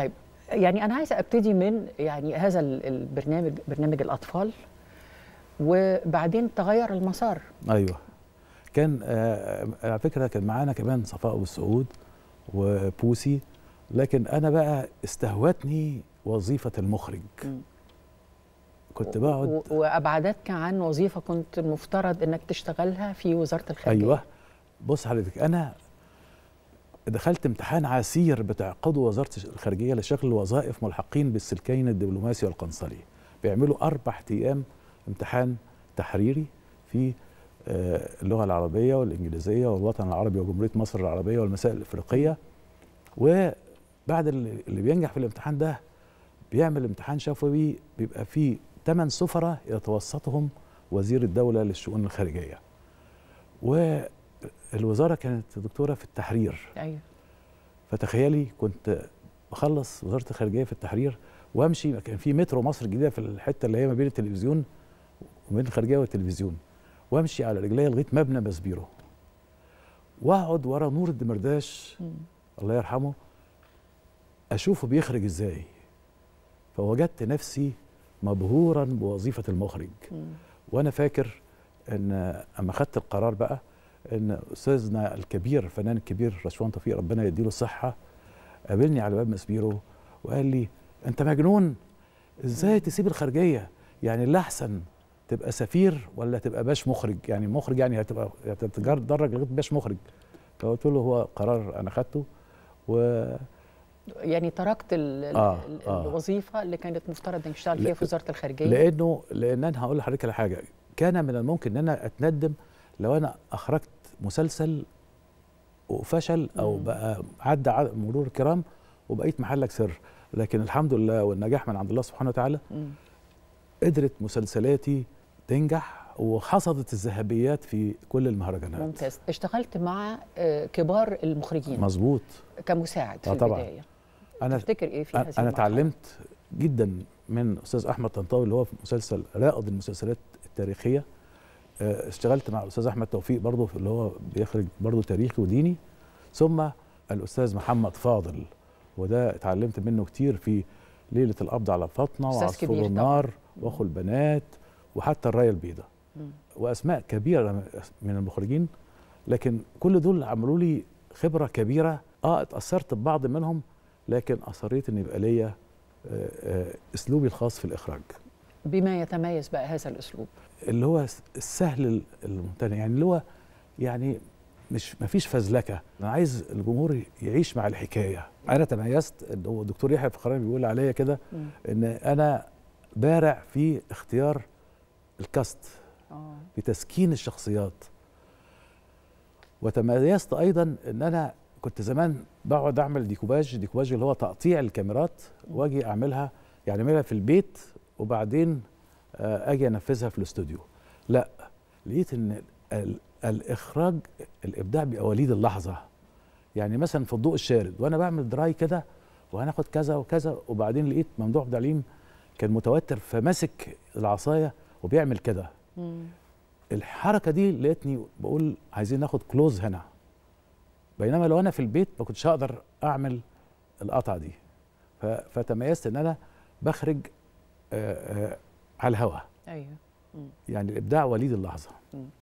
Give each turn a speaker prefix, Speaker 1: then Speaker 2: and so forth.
Speaker 1: طيب يعني انا عايزه ابتدي من يعني هذا البرنامج برنامج الاطفال وبعدين تغير المسار
Speaker 2: ايوه كان آه، آه، على فكره كان معانا كمان صفاء والسعود وبوسي لكن انا بقى استهوتني وظيفه المخرج م. كنت بقعد
Speaker 1: وابعدتك عن وظيفه كنت المفترض انك تشتغلها في وزاره الخارجيه ايوه
Speaker 2: بص حضرتك انا دخلت امتحان عسير بتعقده وزاره الخارجيه لشغل الوظائف ملحقين بالسلكين الدبلوماسي والقنصلي بيعملوا اربع ايام امتحان تحريري في آه، اللغه العربيه والانجليزيه والوطن العربي وجمهوريه مصر العربيه والمسائل الافريقيه وبعد اللي بينجح في الامتحان ده بيعمل امتحان شفوي بيبقى فيه ثمان سفراء يتوسطهم وزير الدوله للشؤون الخارجيه و الوزاره كانت دكتوره في التحرير ايوه فتخيلي كنت بخلص وزاره الخارجيه في التحرير وامشي كان في مترو مصر الجديده في الحته اللي هي ما بين التلفزيون وبين الخارجيه والتلفزيون وامشي على رجلي لغايه مبنى بسبيرو واقعد ورا نور الدمرداش الله يرحمه اشوفه بيخرج ازاي فوجدت نفسي مبهورا بوظيفه المخرج وانا فاكر ان اما خدت القرار بقى ان استاذنا الكبير الفنان الكبير رشوان طفيق ربنا يديله الصحه قابلني على باب ماسبيرو وقال لي انت مجنون ازاي تسيب الخارجيه يعني اللي احسن تبقى سفير ولا تبقى باش مخرج يعني مخرج يعني هتبقى هتتدرج لغايه باش مخرج فقلت له هو قرار انا خدته و
Speaker 1: يعني تركت ال آه،, آه الوظيفه آه اللي كانت مفترض اني اشتغل فيها في وزاره الخارجيه لانه
Speaker 2: لان انا هقول لحضرتك على حاجه كان من الممكن ان انا اتندم لو انا اخرجت مسلسل وفشل او بقى عدى مرور الكرام وبقيت محلك سر لكن الحمد لله والنجاح من عند الله سبحانه وتعالى قدرت مسلسلاتي تنجح وحصدت الذهبيات في كل المهرجانات
Speaker 1: ممتاز اشتغلت مع آه، كبار المخرجين مظبوط كمساعد في آه، طبعا. البدايه
Speaker 2: انا تفتكر ايه في انا اتعلمت جدا من استاذ احمد طنطاوي اللي هو في مسلسل رائد المسلسلات التاريخيه آه، اشتغلت مع الاستاذ احمد توفيق برضه اللي هو بيخرج برضه تاريخي وديني ثم الاستاذ محمد فاضل وده اتعلمت منه كتير في ليله القبض على فاطمه وعصفور النار واخو البنات وحتى الرايه البيضاء واسماء كبيره من المخرجين لكن كل دول عملوا لي خبره كبيره اه اتاثرت ببعض منهم لكن اصريت ان يبقى ليا آه، آه، اسلوبي الخاص في الاخراج
Speaker 1: بما يتميز بقى هذا الاسلوب
Speaker 2: اللي هو السهل الممتنع يعني اللي هو يعني مش مفيش فزلكه انا عايز الجمهور يعيش مع الحكايه انا تميزت الدكتور يحيى الفخراني بيقول عليا كده ان انا بارع في اختيار الكاست آه. في تسكين الشخصيات وتميزت ايضا ان انا كنت زمان بقعد اعمل ديكوباج ديكوباج اللي هو تقطيع الكاميرات واجي اعملها يعني اعملها في البيت وبعدين آه، اجي انفذها في الاستوديو لا لقيت ان الاخراج الابداع بيبقى وليد اللحظه يعني مثلا في الضوء الشارد وانا بعمل دراي كده وهناخد كذا وكذا وبعدين لقيت ممدوح عبد العليم كان متوتر فماسك العصايه وبيعمل كده الحركه دي لقيتني بقول عايزين ناخد كلوز هنا بينما لو انا في البيت ما كنتش هقدر اعمل القطعه دي فتميزت ان انا بخرج آه، آه، على الهواء ايوه يعني الابداع وليد اللحظه